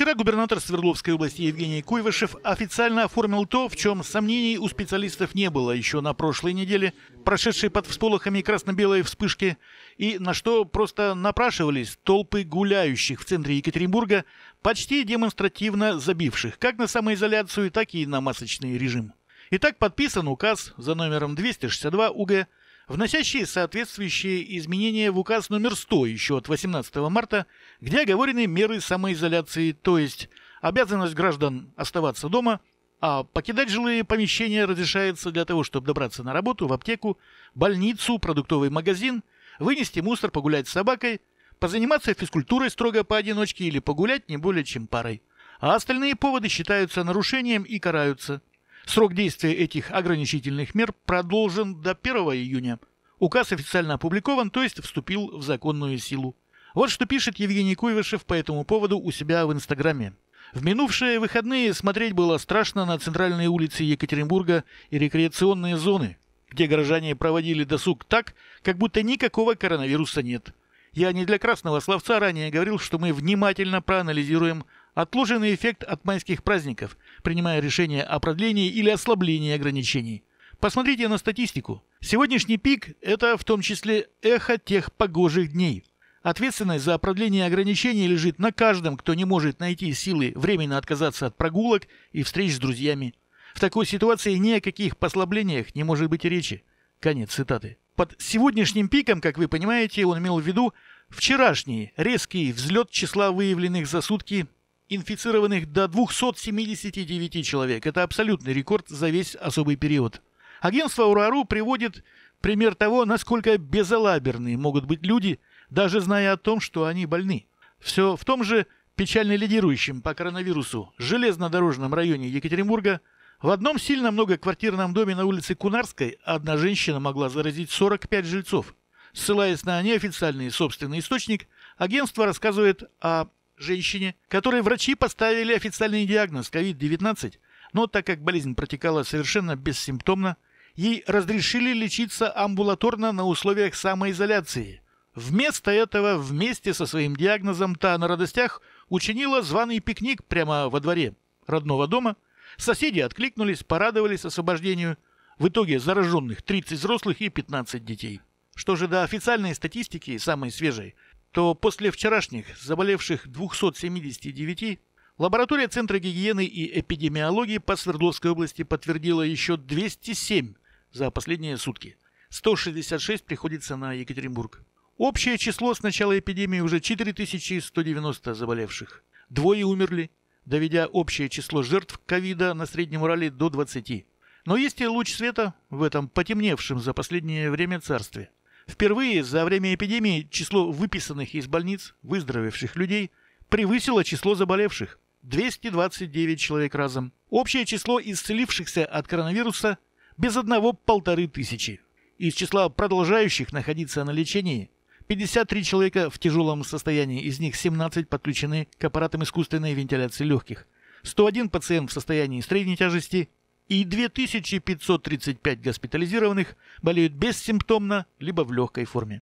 Вчера губернатор Свердловской области Евгений Куйвышев официально оформил то, в чем сомнений у специалистов не было еще на прошлой неделе, прошедшей под всполохами красно-белой вспышки, и на что просто напрашивались толпы гуляющих в центре Екатеринбурга, почти демонстративно забивших как на самоизоляцию, так и на масочный режим. Итак, подписан указ за номером 262 УГ вносящие соответствующие изменения в указ номер 100 еще от 18 марта, где оговорены меры самоизоляции, то есть обязанность граждан оставаться дома, а покидать жилые помещения разрешается для того, чтобы добраться на работу, в аптеку, больницу, продуктовый магазин, вынести мусор, погулять с собакой, позаниматься физкультурой строго поодиночке или погулять не более чем парой. А остальные поводы считаются нарушением и караются – Срок действия этих ограничительных мер продолжен до 1 июня. Указ официально опубликован, то есть вступил в законную силу. Вот что пишет Евгений Куйвышев по этому поводу у себя в Инстаграме. В минувшие выходные смотреть было страшно на центральные улицы Екатеринбурга и рекреационные зоны, где горожане проводили досуг так, как будто никакого коронавируса нет. Я не для красного словца ранее говорил, что мы внимательно проанализируем отложенный эффект от майских праздников, принимая решение о продлении или ослаблении ограничений. Посмотрите на статистику. Сегодняшний пик – это в том числе эхо тех погожих дней. Ответственность за продление ограничений лежит на каждом, кто не может найти силы временно отказаться от прогулок и встреч с друзьями. В такой ситуации ни о каких послаблениях не может быть речи. Конец цитаты. Под сегодняшним пиком, как вы понимаете, он имел в виду вчерашний резкий взлет числа выявленных за сутки инфицированных до 279 человек. Это абсолютный рекорд за весь особый период. Агентство УРАРУ приводит пример того, насколько безалаберные могут быть люди, даже зная о том, что они больны. Все в том же печально лидирующем по коронавирусу железнодорожном районе Екатеринбурга в одном сильно многоквартирном доме на улице Кунарской одна женщина могла заразить 45 жильцов. Ссылаясь на неофициальный собственный источник, агентство рассказывает о женщине, которой врачи поставили официальный диагноз COVID-19, но так как болезнь протекала совершенно бессимптомно, ей разрешили лечиться амбулаторно на условиях самоизоляции. Вместо этого, вместе со своим диагнозом, та на радостях учинила званый пикник прямо во дворе родного дома. Соседи откликнулись, порадовались освобождению. В итоге зараженных 30 взрослых и 15 детей. Что же до официальной статистики, самой свежей – то после вчерашних заболевших 279 лаборатория Центра гигиены и эпидемиологии по Свердловской области подтвердила еще 207 за последние сутки. 166 приходится на Екатеринбург. Общее число с начала эпидемии уже 4190 заболевших. Двое умерли, доведя общее число жертв ковида на Среднем Урале до 20. Но есть и луч света в этом потемневшем за последнее время царстве – Впервые за время эпидемии число выписанных из больниц выздоровевших людей превысило число заболевших – 229 человек разом. Общее число исцелившихся от коронавируса – без одного полторы тысячи. Из числа продолжающих находиться на лечении 53 человека в тяжелом состоянии, из них 17 подключены к аппаратам искусственной вентиляции легких. 101 пациент в состоянии средней тяжести, и 2535 госпитализированных болеют бессимптомно либо в легкой форме.